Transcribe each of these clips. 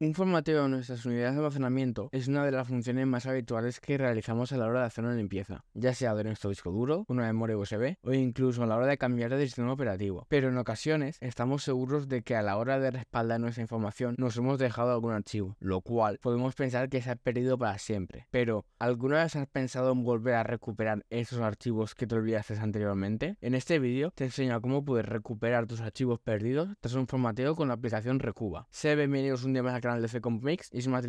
Un formateo de nuestras unidades de almacenamiento es una de las funciones más habituales que realizamos a la hora de hacer una limpieza, ya sea de nuestro disco duro, una memoria USB o incluso a la hora de cambiar de sistema operativo. Pero en ocasiones estamos seguros de que a la hora de respaldar nuestra información nos hemos dejado algún archivo, lo cual podemos pensar que se ha perdido para siempre. Pero, ¿alguna vez has pensado en volver a recuperar esos archivos que te olvidaste anteriormente? En este vídeo te enseño cómo puedes recuperar tus archivos perdidos tras un formateo con la aplicación Recuba. Sé bienvenidos un día más canal de Second y sin más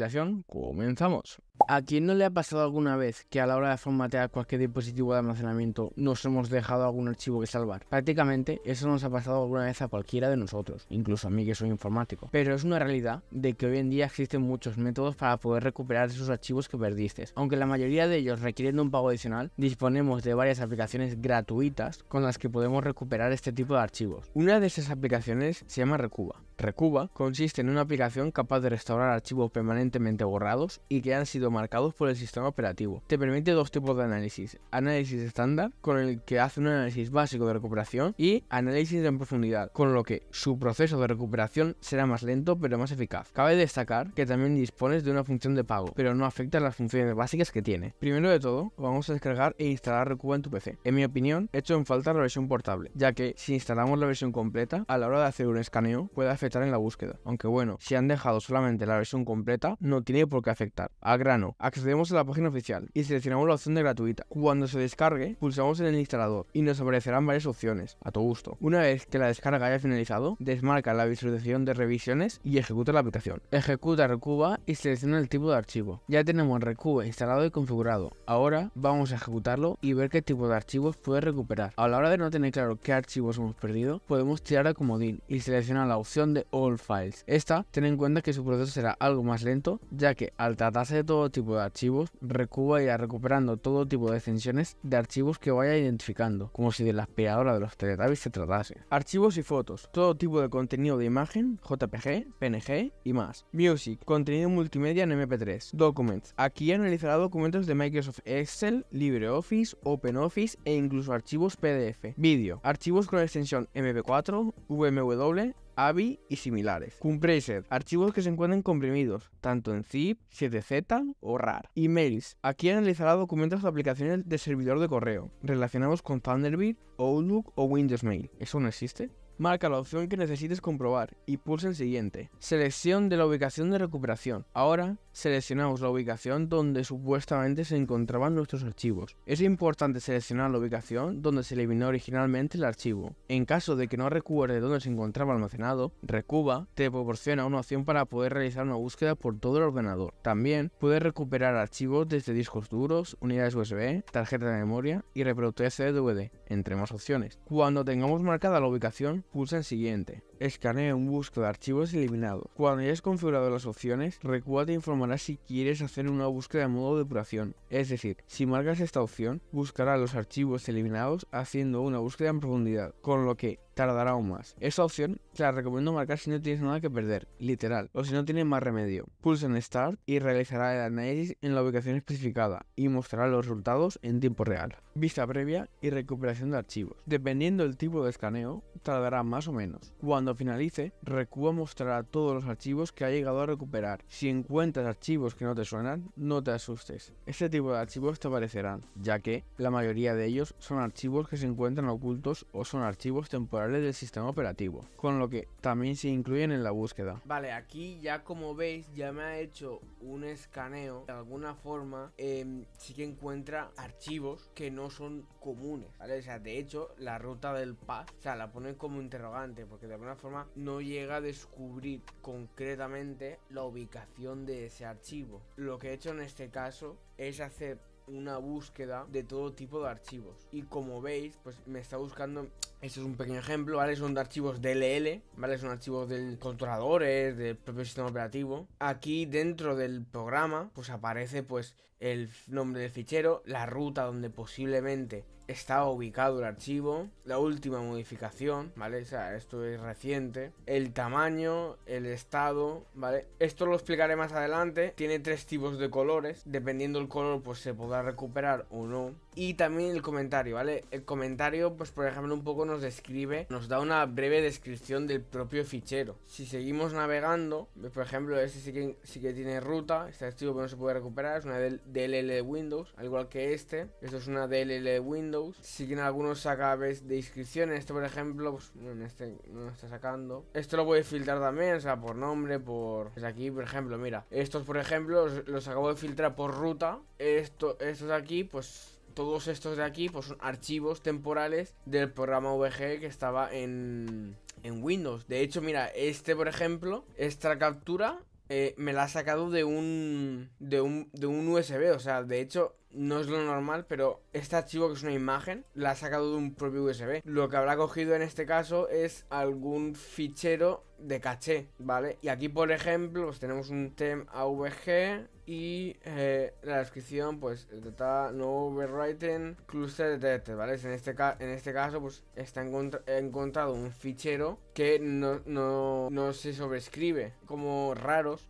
comenzamos. ¿A quién no le ha pasado alguna vez que a la hora de formatear cualquier dispositivo de almacenamiento nos hemos dejado algún archivo que salvar? Prácticamente eso nos ha pasado alguna vez a cualquiera de nosotros, incluso a mí que soy informático. Pero es una realidad de que hoy en día existen muchos métodos para poder recuperar esos archivos que perdiste. Aunque la mayoría de ellos requieren un pago adicional, disponemos de varias aplicaciones gratuitas con las que podemos recuperar este tipo de archivos. Una de esas aplicaciones se llama Recuba Recuba consiste en una aplicación capaz de restaurar archivos permanentemente borrados y que han sido marcados por el sistema operativo. Te permite dos tipos de análisis, análisis estándar, con el que hace un análisis básico de recuperación, y análisis en profundidad, con lo que su proceso de recuperación será más lento pero más eficaz. Cabe destacar que también dispones de una función de pago, pero no afecta a las funciones básicas que tiene. Primero de todo, vamos a descargar e instalar Recuba en tu PC. En mi opinión, hecho en falta la versión portable, ya que si instalamos la versión completa, a la hora de hacer un escaneo puede hacer afectar en la búsqueda. Aunque bueno, si han dejado solamente la versión completa, no tiene por qué afectar. A grano, accedemos a la página oficial y seleccionamos la opción de gratuita. Cuando se descargue, pulsamos en el instalador y nos aparecerán varias opciones, a tu gusto. Una vez que la descarga haya finalizado, desmarca la visualización de revisiones y ejecuta la aplicación. Ejecuta Recuba y selecciona el tipo de archivo. Ya tenemos Recuba instalado y configurado. Ahora vamos a ejecutarlo y ver qué tipo de archivos puede recuperar. A la hora de no tener claro qué archivos hemos perdido, podemos tirar a comodín y seleccionar la opción de de All Files. Esta, ten en cuenta que su proceso será algo más lento, ya que al tratarse de todo tipo de archivos, Recuba recuperando todo tipo de extensiones de archivos que vaya identificando, como si de la aspiradora de los Teletubbies se tratase. Archivos y fotos, todo tipo de contenido de imagen, JPG, PNG y más. Music, contenido multimedia en MP3. Documents, aquí analizará documentos de Microsoft Excel, LibreOffice, OpenOffice e incluso archivos PDF. Vídeo, archivos con extensión MP4, VMW, AVI y similares. Compressor, archivos que se encuentren comprimidos, tanto en zip, 7z o RAR. Emails, aquí analizará documentos de aplicaciones de servidor de correo. Relacionados con Thunderbird, Outlook o Windows Mail. ¿Eso no existe? Marca la opción que necesites comprobar y pulsa el siguiente. Selección de la ubicación de recuperación. Ahora seleccionamos la ubicación donde supuestamente se encontraban nuestros archivos. Es importante seleccionar la ubicación donde se eliminó originalmente el archivo. En caso de que no recuerde dónde se encontraba almacenado, Recuba te proporciona una opción para poder realizar una búsqueda por todo el ordenador. También puedes recuperar archivos desde discos duros, unidades USB, tarjeta de memoria y reproductores de entre más opciones. Cuando tengamos marcada la ubicación, pulsa en siguiente. Escanea un busco de archivos eliminados. Cuando hayas configurado las opciones, Recua te informará si quieres hacer una búsqueda de modo depuración. Es decir, si marcas esta opción, buscará los archivos eliminados haciendo una búsqueda en profundidad, con lo que tardará aún más. Esta opción te la recomiendo marcar si no tienes nada que perder, literal, o si no tienes más remedio. Pulsa en Start y realizará el análisis en la ubicación especificada y mostrará los resultados en tiempo real. Vista previa y recuperación de archivos. Dependiendo del tipo de escaneo, tardará más o menos. Cuando finalice, Recua mostrará todos los archivos que ha llegado a recuperar. Si encuentras archivos que no te suenan, no te asustes. Este tipo de archivos te aparecerán, ya que la mayoría de ellos son archivos que se encuentran ocultos o son archivos temporales del sistema operativo, con lo que también se incluyen en la búsqueda. Vale, aquí ya como veis ya me ha hecho un escaneo de alguna forma em, sí que encuentra archivos que no son comunes, ¿vale? O sea, de hecho la ruta del path, o sea, la pone como interrogante porque de alguna forma no llega a descubrir concretamente la ubicación de ese archivo. Lo que he hecho en este caso es hacer una búsqueda de todo tipo de archivos. Y como veis, pues me está buscando este es un pequeño ejemplo, ¿vale? Son de archivos DLL, ¿vale? Son archivos de controladores, del propio sistema operativo. Aquí dentro del programa, pues aparece pues el nombre del fichero, la ruta donde posiblemente estaba ubicado el archivo, la última modificación, ¿vale? O sea, esto es reciente, el tamaño, el estado, ¿vale? Esto lo explicaré más adelante. Tiene tres tipos de colores, dependiendo del color pues se podrá recuperar o no y también el comentario, ¿vale? El comentario, pues por ejemplo, un poco nos describe, nos da una breve descripción del propio fichero. Si seguimos navegando, pues, por ejemplo, este sí que, sí que tiene ruta, este activo pero no se puede recuperar, es una DLL de Windows, al igual que este, esto es una DLL de Windows. Siguen algunos veces de inscripciones, este por ejemplo, pues este no lo está sacando. Esto lo a filtrar también, o sea, por nombre, por... Pues aquí, por ejemplo, mira, estos por ejemplo los, acabo de filtrar por ruta, esto, estos aquí, pues todos estos de aquí pues son archivos temporales del programa VG que estaba en, en Windows. De hecho, mira, este por ejemplo, esta captura eh, me la ha sacado de un, de un de un USB, o sea, de hecho no es lo normal, pero este archivo que es una imagen la ha sacado de un propio USB. Lo que habrá cogido en este caso es algún fichero de caché, ¿vale? Y aquí, por ejemplo, pues tenemos un tem AVG y eh, la descripción, pues, data no overwriting cluster detected, ¿vale? En este, en este caso, pues, está encontrado un fichero que no, no, no se sobrescribe como raros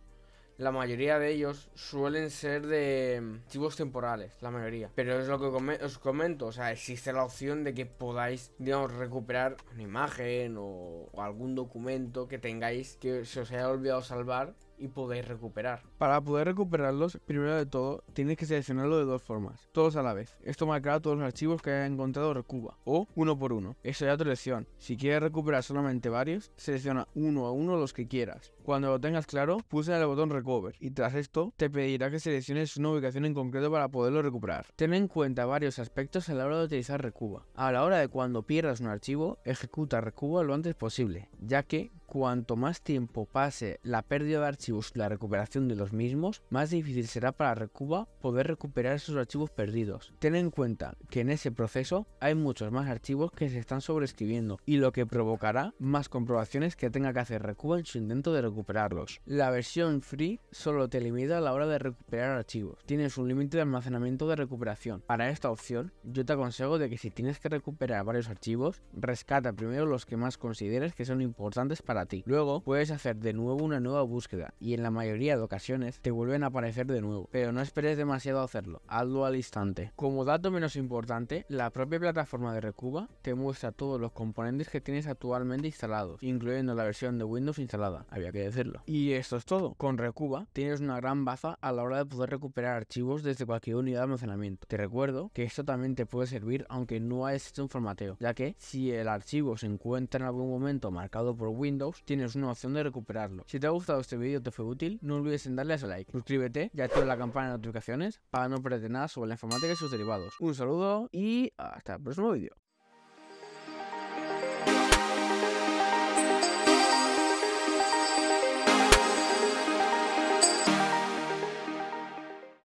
la mayoría de ellos suelen ser de archivos mm, temporales, la mayoría. Pero es lo que os comento, o sea, existe la opción de que podáis, digamos, recuperar una imagen o algún documento que tengáis que se os haya olvidado salvar y podéis recuperar. Para poder recuperarlos, primero de todo, tienes que seleccionarlo de dos formas, todos a la vez. Esto marcará todos los archivos que hayas encontrado Recuba, o uno por uno. Esa ya otra lección. Si quieres recuperar solamente varios, selecciona uno a uno los que quieras. Cuando lo tengas claro, pulsa el botón Recover, y tras esto, te pedirá que selecciones una ubicación en concreto para poderlo recuperar. Ten en cuenta varios aspectos a la hora de utilizar Recuba. A la hora de cuando pierdas un archivo, ejecuta Recuba lo antes posible, ya que cuanto más tiempo pase la pérdida de archivos y la recuperación de los mismos, más difícil será para Recuba poder recuperar esos archivos perdidos. Ten en cuenta que en ese proceso hay muchos más archivos que se están sobreescribiendo y lo que provocará más comprobaciones que tenga que hacer Recuba en su intento de recuperarlos. La versión free solo te limita a la hora de recuperar archivos. Tienes un límite de almacenamiento de recuperación. Para esta opción, yo te aconsejo de que si tienes que recuperar varios archivos, rescata primero los que más consideres que son importantes para ti. Luego puedes hacer de nuevo una nueva búsqueda y en la mayoría de ocasiones te vuelven a aparecer de nuevo, pero no esperes demasiado hacerlo, hazlo al instante. Como dato menos importante, la propia plataforma de Recuba te muestra todos los componentes que tienes actualmente instalados, incluyendo la versión de Windows instalada, había que decirlo. Y esto es todo, con Recuba tienes una gran baza a la hora de poder recuperar archivos desde cualquier unidad de almacenamiento. Te recuerdo que esto también te puede servir aunque no hayas hecho un formateo, ya que si el archivo se encuentra en algún momento marcado por Windows, tienes una opción de recuperarlo. Si te ha gustado este vídeo te fue útil, no olvides en darle a ese like, suscríbete y activa la campana de notificaciones para no perderte nada sobre la informática y sus derivados. Un saludo y hasta el próximo vídeo.